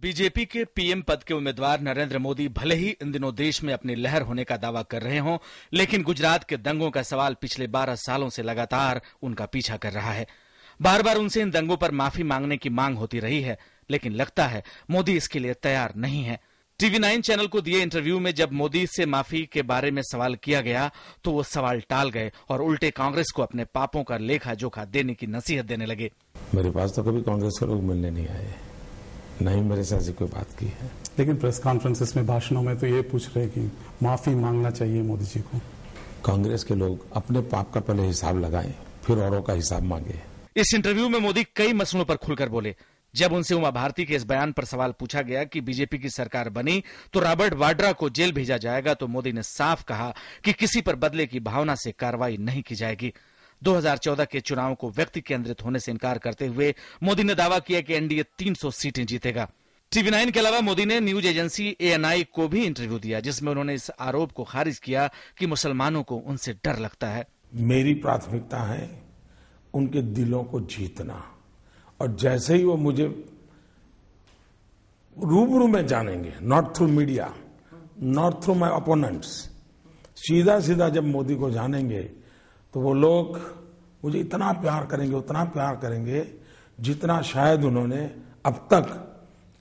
BJP के PM पद के उम्मीदवार नरेंद्र मोदी भले ही इन दिनों देश में अपनी लहर होने का दावा कर रहे हों लेकिन गुजरात के दंगों का सवाल पिछले 12 सालों से लगातार उनका पीछा कर रहा है बार बार उनसे इन दंगों पर माफी मांगने की मांग होती रही है लेकिन लगता है मोदी इसके लिए तैयार नहीं है टीवी नाइन चैनल को दिए इंटरव्यू में जब मोदी से माफी के बारे में सवाल किया गया तो वो सवाल टाल गए और उल्टे कांग्रेस को अपने पापों का लेखा जोखा देने की नसीहत देने लगे मेरे पास तो कभी कांग्रेस का लोग मिलने नहीं आए नहीं मेरे साथ ऐसी कोई बात की है लेकिन प्रेस कॉन्फ्रेंसिस में भाषणों में तो ये पूछ रहे कि माफी मांगना चाहिए मोदी जी को कांग्रेस के लोग अपने पाप का पहले हिसाब लगाए फिर औरों का हिसाब मांगे इस इंटरव्यू में मोदी कई मसलों पर खुलकर बोले जब उनसे उमा भारती के इस बयान पर सवाल पूछा गया कि बीजेपी की सरकार बनी तो रॉबर्ट वाड्रा को जेल भेजा जाएगा तो मोदी ने साफ कहा कि किसी पर बदले की भावना से कार्रवाई नहीं की जाएगी 2014 के चुनाव को व्यक्ति केंद्रित होने से इनकार करते हुए मोदी ने दावा किया कि एनडीए 300 सीटें जीतेगा टीवी नाइन के अलावा मोदी ने न्यूज एजेंसी एएनआई को भी इंटरव्यू दिया जिसमें उन्होंने इस आरोप को खारिज किया कि मुसलमानों को उनसे डर लगता है मेरी प्राथमिकता है उनके दिलों को जीतना और जैसे ही वो मुझे रूबरू में जानेंगे not through media not through my opponents सीधा सीधा जब मोदी को जानेंगे तो वो लोग मुझे इतना प्यार करेंगे उतना प्यार करेंगे जितना शायद उन्होंने अब तक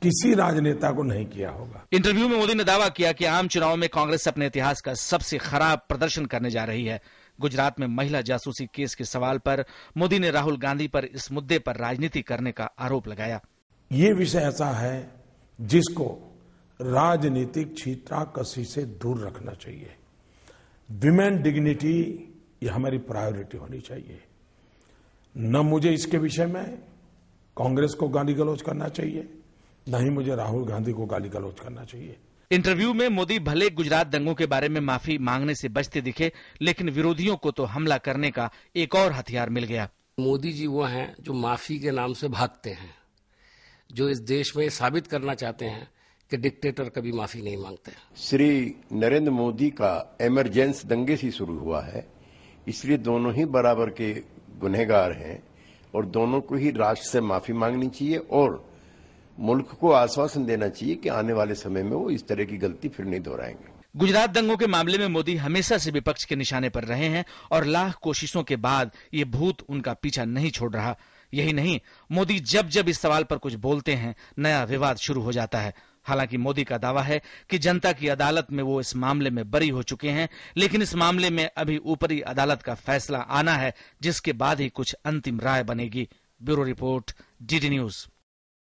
किसी राजनेता को नहीं किया होगा इंटरव्यू में मोदी ने दावा किया कि आम चुनाव में कांग्रेस अपने इतिहास का सबसे खराब प्रदर्शन करने जा रही है गुजरात में महिला जासूसी केस के सवाल पर मोदी ने राहुल गांधी पर इस मुद्दे पर राजनीति करने का आरोप लगाया ये विषय ऐसा है जिसको राजनीतिक छीटा कसी से दूर रखना चाहिए विमेन डिग्निटी ये हमारी प्रायोरिटी होनी चाहिए न मुझे इसके विषय में कांग्रेस को गाली गलौज करना चाहिए न ही मुझे राहुल गांधी को गाली गलौज करना चाहिए इंटरव्यू में मोदी भले गुजरात दंगों के बारे में माफी मांगने से बचते दिखे लेकिन विरोधियों को तो हमला करने का एक और हथियार मिल गया मोदी जी वो हैं जो माफी के नाम से भागते हैं जो इस देश में साबित करना चाहते हैं कि डिक्टेटर कभी माफी नहीं मांगते श्री नरेंद्र मोदी का इमरजेंस दंगे से शुरू हुआ है इसलिए दोनों ही बराबर के गुनहगार हैं और दोनों को ही राष्ट्र से माफी मांगनी चाहिए और मुल्क को आश्वासन देना चाहिए कि आने वाले समय में वो इस तरह की गलती फिर नहीं दोहराएंगे गुजरात दंगों के मामले में मोदी हमेशा से विपक्ष के निशाने पर रहे हैं और लाख कोशिशों के बाद ये भूत उनका पीछा नहीं छोड़ रहा यही नहीं मोदी जब जब इस सवाल पर कुछ बोलते हैं नया विवाद शुरू हो जाता है हालांकि मोदी का दावा है कि जनता की अदालत में वो इस मामले में बरी हो चुके हैं लेकिन इस मामले में अभी ऊपरी अदालत का फैसला आना है जिसके बाद ही कुछ अंतिम राय बनेगी ब्यूरो रिपोर्ट डीडी न्यूज़